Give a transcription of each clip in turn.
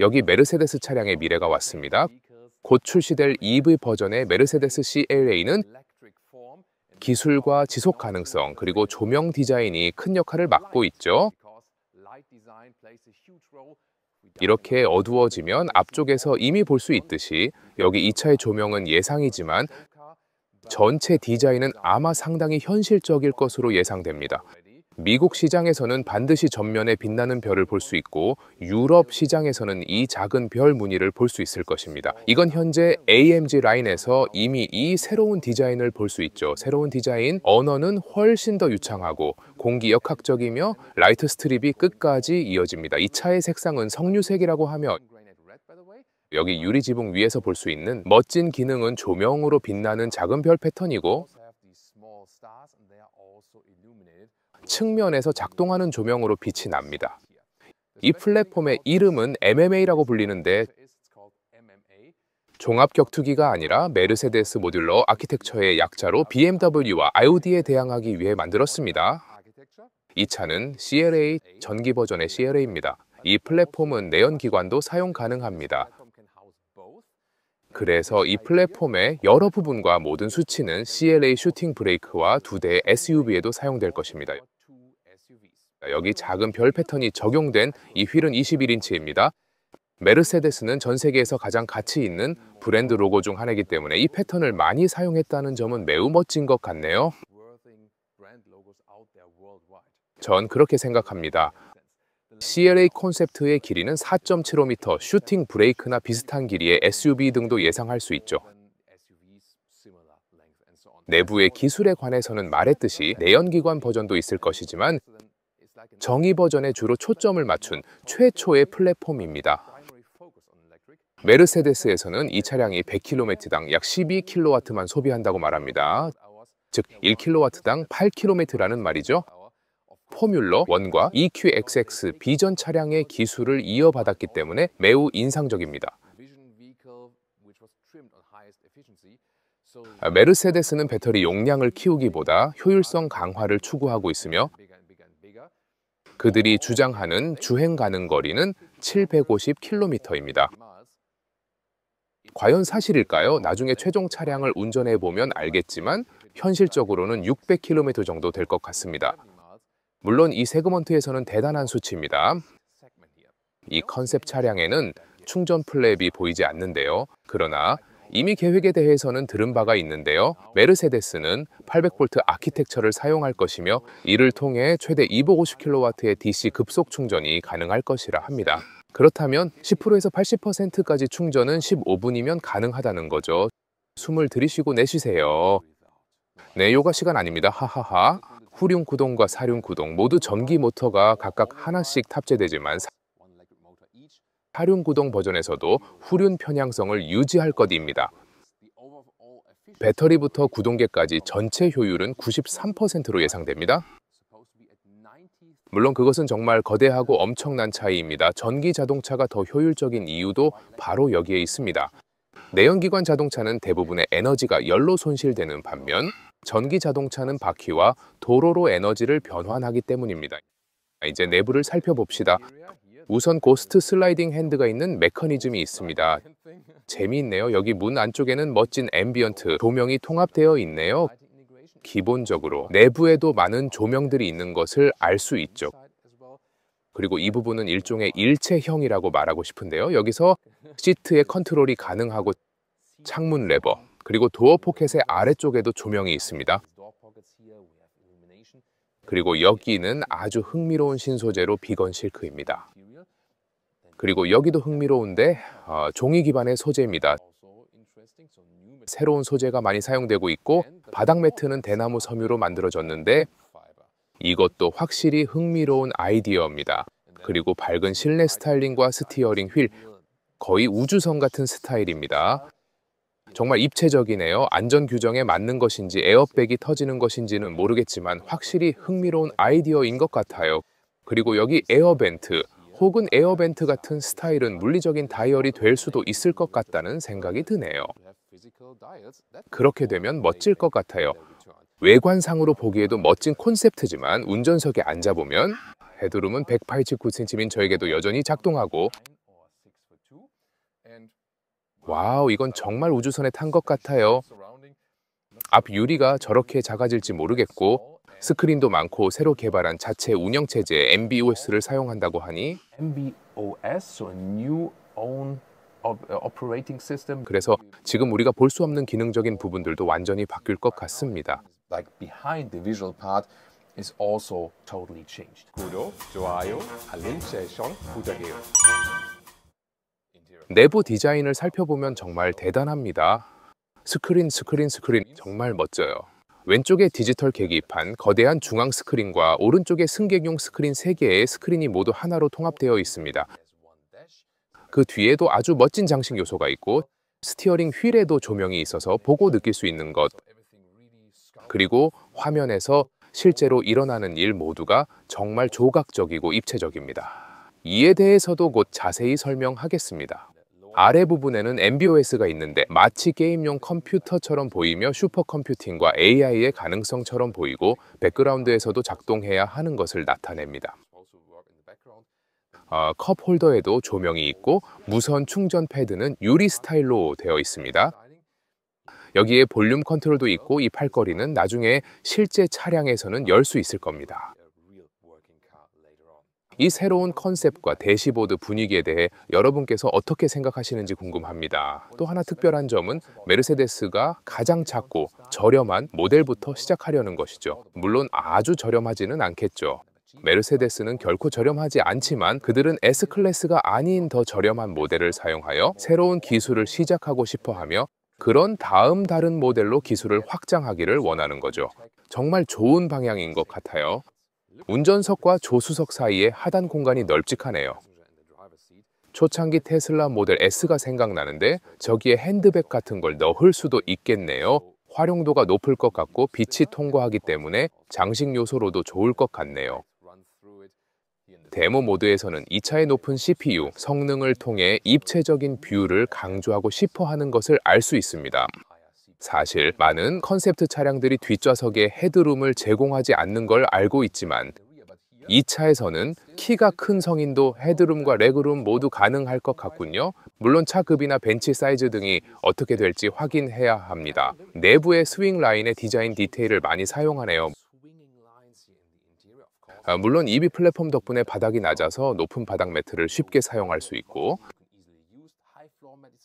여기 메르세데스 차량의 미래가 왔습니다. 곧 출시될 EV 버전의 메르세데스 CLA는 기술과 지속 가능성 그리고 조명 디자인이 큰 역할을 맡고 있죠. 이렇게 어두워지면 앞쪽에서 이미 볼 수 있듯이 여기 이 차의 조명은 예상이지만 전체 디자인은 아마 상당히 현실적일 것으로 예상됩니다. 미국 시장에서는 반드시 전면에 빛나는 별을 볼 수 있고 유럽 시장에서는 이 작은 별 무늬를 볼 수 있을 것입니다. 이건 현재 AMG 라인에서 이미 이 새로운 디자인을 볼 수 있죠. 새로운 디자인, 언어는 훨씬 더 유창하고 공기 역학적이며 라이트 스트립이 끝까지 이어집니다. 이 차의 색상은 석류색이라고 하며 여기 유리 지붕 위에서 볼 수 있는 멋진 기능은 조명으로 빛나는 작은 별 패턴이고 측면에서 작동하는 조명으로 빛이 납니다. 이 플랫폼의 이름은 MMA라고 불리는데 종합 격투기가 아니라 메르세데스 모듈러 아키텍처의 약자로 BMW와 IOD에 대항하기 위해 만들었습니다. 이 차는 CLA 전기 버전의 CLA입니다. 이 플랫폼은 내연기관도 사용 가능합니다. 그래서 이 플랫폼의 여러 부분과 모든 수치는 CLA 슈팅 브레이크와 두 대의 SUV에도 사용될 것입니다. 그러니까 여기 작은 별 패턴이 적용된 이 휠은 21인치입니다. 메르세데스는 전 세계에서 가장 가치 있는 브랜드 로고 중 하나이기 때문에 이 패턴을 많이 사용했다는 점은 매우 멋진 것 같네요. 전 그렇게 생각합니다. CLA 콘셉트의 길이는 4.75m, 슈팅 브레이크나 비슷한 길이의 SUV 등도 예상할 수 있죠. 내부의 기술에 관해서는 말했듯이 내연기관 버전도 있을 것이지만 정의 버전에 주로 초점을 맞춘 최초의 플랫폼입니다. 메르세데스에서는 이 차량이 100km당 약 12kW만 소비한다고 말합니다. 즉 1kW당 8km라는 말이죠. 포뮬러 1과 EQXX 비전 차량의 기술을 이어받았기 때문에 매우 인상적입니다. 메르세데스는 배터리 용량을 키우기보다 효율성 강화를 추구하고 있으며 그들이 주장하는 주행 가능 거리는 750km입니다. 과연 사실일까요? 나중에 최종 차량을 운전해 보면 알겠지만 현실적으로는 600km 정도 될 것 같습니다. 물론 이 세그먼트에서는 대단한 수치입니다. 이 컨셉 차량에는 충전 플랩이 보이지 않는데요. 그러나 이미 계획에 대해서는 들은 바가 있는데요. 메르세데스는 800V 아키텍처를 사용할 것이며 이를 통해 최대 250kW의 DC 급속 충전이 가능할 것이라 합니다. 그렇다면 10%에서 80%까지 충전은 15분이면 가능하다는 거죠. 숨을 들이쉬고 내쉬세요. 네, 요가 시간 아닙니다. 하하하. 후륜 구동과 사륜 구동 모두 전기 모터가 각각 하나씩 탑재되지만 활륜구동 버전에서도 후륜 편향성을 유지할 것입니다. 배터리부터 구동계까지 전체 효율은 93%로 예상됩니다. 물론 그것은 정말 거대하고 엄청난 차이입니다. 전기 자동차가 더 효율적인 이유도 바로 여기에 있습니다. 내연기관 자동차는 대부분의 에너지가 열로 손실되는 반면 전기 자동차는 바퀴와 도로로 에너지를 변환하기 때문입니다. 이제 내부를 살펴봅시다. 우선 고스트 슬라이딩 핸드가 있는 메커니즘이 있습니다. 재미있네요. 여기 문 안쪽에는 멋진 앰비언트, 조명이 통합되어 있네요. 기본적으로 내부에도 많은 조명들이 있는 것을 알 수 있죠. 그리고 이 부분은 일종의 일체형이라고 말하고 싶은데요. 여기서 시트의 컨트롤이 가능하고 창문 레버, 그리고 도어 포켓의 아래쪽에도 조명이 있습니다. 그리고 여기는 아주 흥미로운 신소재로 비건 실크입니다. 그리고 여기도 흥미로운데 어, 종이 기반의 소재입니다. 새로운 소재가 많이 사용되고 있고 바닥 매트는 대나무 섬유로 만들어졌는데 이것도 확실히 흥미로운 아이디어입니다. 그리고 밝은 실내 스타일링과 스티어링 휠, 거의 우주선 같은 스타일입니다. 정말 입체적이네요. 안전 규정에 맞는 것인지 에어백이 터지는 것인지는 모르겠지만 확실히 흥미로운 아이디어인 것 같아요. 그리고 여기 에어벤트, 혹은 에어벤트 같은 스타일은 물리적인 다이얼이 될 수도 있을 것 같다는 생각이 드네요. 그렇게 되면 멋질 것 같아요. 외관상으로 보기에도 멋진 콘셉트지만 운전석에 앉아보면 헤드룸은 189cm인 저에게도 여전히 작동하고 와우 이건 정말 우주선에 탄 것 같아요. 앞 유리가 저렇게 작아질지 모르겠고 스크린도 많고 새로 개발한 자체 운영 체제 MBOS를 사용한다고 하니 MBOS, so a new own uh, operating system. 그래서 지금 우리가 볼 수 없는 기능적인 부분들도 완전히 바뀔 것 같습니다. Like behind the visual part is also totally changed. 구독, 좋아요, 알림 세션 부탁해요. 내부 디자인을 살펴보면 정말 대단합니다. 스크린, 스크린, 스크린 정말 멋져요. 왼쪽에 디지털 계기판, 거대한 중앙 스크린과 오른쪽에 승객용 스크린 3개의 스크린이 모두 하나로 통합되어 있습니다. 그 뒤에도 아주 멋진 장식 요소가 있고 스티어링 휠에도 조명이 있어서 보고 느낄 수 있는 것 그리고 화면에서 실제로 일어나는 일 모두가 정말 조각적이고 입체적입니다. 이에 대해서도 곧 자세히 설명하겠습니다. 아래 부분에는 MBOS가 있는데 마치 게임용 컴퓨터처럼 보이며 슈퍼컴퓨팅과 AI의 가능성처럼 보이고 백그라운드에서도 작동해야 하는 것을 나타냅니다. 어, 컵 홀더에도 조명이 있고 무선 충전 패드는 유리 스타일로 되어 있습니다. 여기에 볼륨 컨트롤도 있고 이 팔걸이는 나중에 실제 차량에서는 열 수 있을 겁니다. 이 새로운 컨셉과 대시보드 분위기에 대해 여러분께서 어떻게 생각하시는지 궁금합니다. 또 하나 특별한 점은 메르세데스가 가장 작고 저렴한 모델부터 시작하려는 것이죠. 물론 아주 저렴하지는 않겠죠. 메르세데스는 결코 저렴하지 않지만 그들은 S클래스가 아닌 더 저렴한 모델을 사용하여 새로운 기술을 시작하고 싶어 하며 그런 다음 다른 모델로 기술을 확장하기를 원하는 거죠. 정말 좋은 방향인 것 같아요. 운전석과 조수석 사이의 하단 공간이 널찍하네요. 초창기 테슬라 모델 S가 생각나는데 저기에 핸드백 같은 걸 넣을 수도 있겠네요. 활용도가 높을 것 같고 빛이 통과하기 때문에 장식 요소로도 좋을 것 같네요. 데모 모드에서는 이 차의 높은 CPU 성능을 통해 입체적인 뷰를 강조하고 싶어 하는 것을 알 수 있습니다. 사실 많은 컨셉트 차량들이 뒷좌석에 헤드룸을 제공하지 않는 걸 알고 있지만 이 차에서는 키가 큰 성인도 헤드룸과 레그룸 모두 가능할 것 같군요. 물론 차급이나 벤치 사이즈 등이 어떻게 될지 확인해야 합니다. 내부의 스윙 라인의 디자인 디테일을 많이 사용하네요. 아, 물론 EB 플랫폼 덕분에 바닥이 낮아서 높은 바닥 매트를 쉽게 사용할 수 있고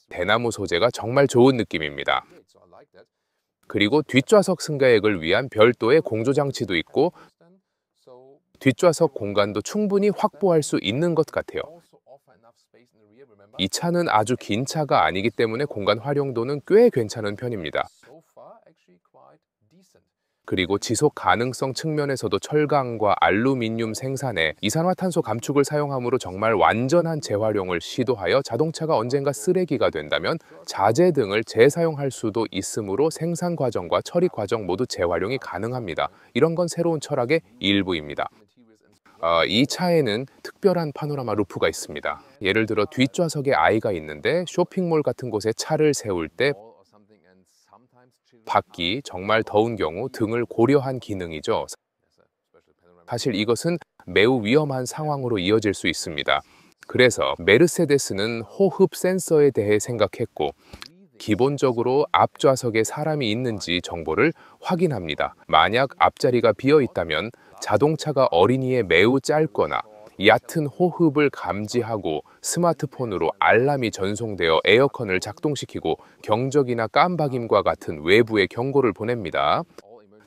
대나무 소재가 정말 좋은 느낌입니다. 그리고 뒷좌석 승가액을 위한 별도의 공조장치도 있고 뒷좌석 공간도 충분히 확보할 수 있는 것 같아요. 이 차는 아주 긴 차가 아니기 때문에 공간 활용도는 꽤 괜찮은 편입니다. 그리고 지속 가능성 측면에서도 철강과 알루미늄 생산에 이산화탄소 감축을 사용함으로 정말 완전한 재활용을 시도하여 자동차가 언젠가 쓰레기가 된다면 자재 등을 재사용할 수도 있으므로 생산 과정과 처리 과정 모두 재활용이 가능합니다. 이런 건 새로운 철학의 일부입니다. 어, 이 차에는 특별한 파노라마 루프가 있습니다. 예를 들어 뒷좌석에 아이가 있는데 쇼핑몰 같은 곳에 차를 세울 때 밖이 정말 더운 경우 등을 고려한 기능이죠. 사실 이것은 매우 위험한 상황으로 이어질 수 있습니다. 그래서 메르세데스는 호흡 센서에 대해 생각했고 기본적으로 앞좌석에 사람이 있는지 정보를 확인합니다. 만약 앞자리가 비어 있다면 자동차가 어린이에 매우 짧거나 얕은 호흡을 감지하고 스마트폰으로 알람이 전송되어 에어컨을 작동시키고 경적이나 깜박임과 같은 외부의 경고를 보냅니다.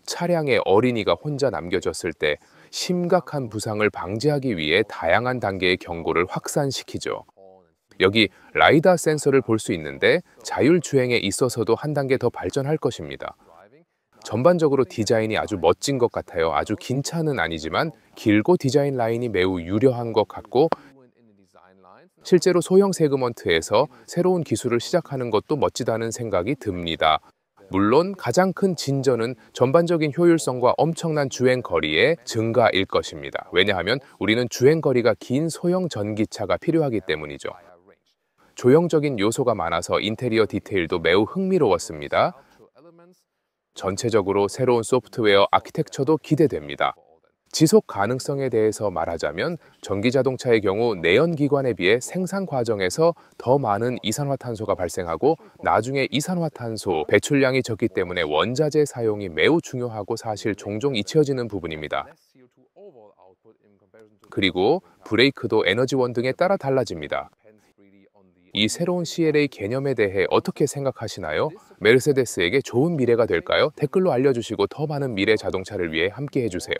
차량에 어린이가 혼자 남겨졌을 때 심각한 부상을 방지하기 위해 다양한 단계의 경고를 확산시키죠. 여기 라이다 센서를 볼 수 있는데 자율주행에 있어서도 한 단계 더 발전할 것입니다. 전반적으로 디자인이 아주 멋진 것 같아요. 아주 긴 차는 아니지만 길고 디자인 라인이 매우 유려한 것 같고 실제로 소형 세그먼트에서 새로운 기술을 시작하는 것도 멋지다는 생각이 듭니다. 물론 가장 큰 진전은 전반적인 효율성과 엄청난 주행 거리의 증가일 것입니다. 왜냐하면 우리는 주행 거리가 긴 소형 전기차가 필요하기 때문이죠. 조형적인 요소가 많아서 인테리어 디테일도 매우 흥미로웠습니다. 전체적으로 새로운 소프트웨어 아키텍처도 기대됩니다. 지속 가능성에 대해서 말하자면 전기 자동차의 경우 내연 기관에 비해 생산 과정에서 더 많은 이산화탄소가 발생하고 나중에 이산화탄소 배출량이 적기 때문에 원자재 사용이 매우 중요하고 사실 종종 잊혀지는 부분입니다. 그리고 브레이크도 에너지원 등에 따라 달라집니다. 이 새로운 CLA 개념에 대해 어떻게 생각하시나요? 메르세데스에게 좋은 미래가 될까요? 댓글로 알려주시고 더 많은 미래 자동차를 위해 함께 해주세요.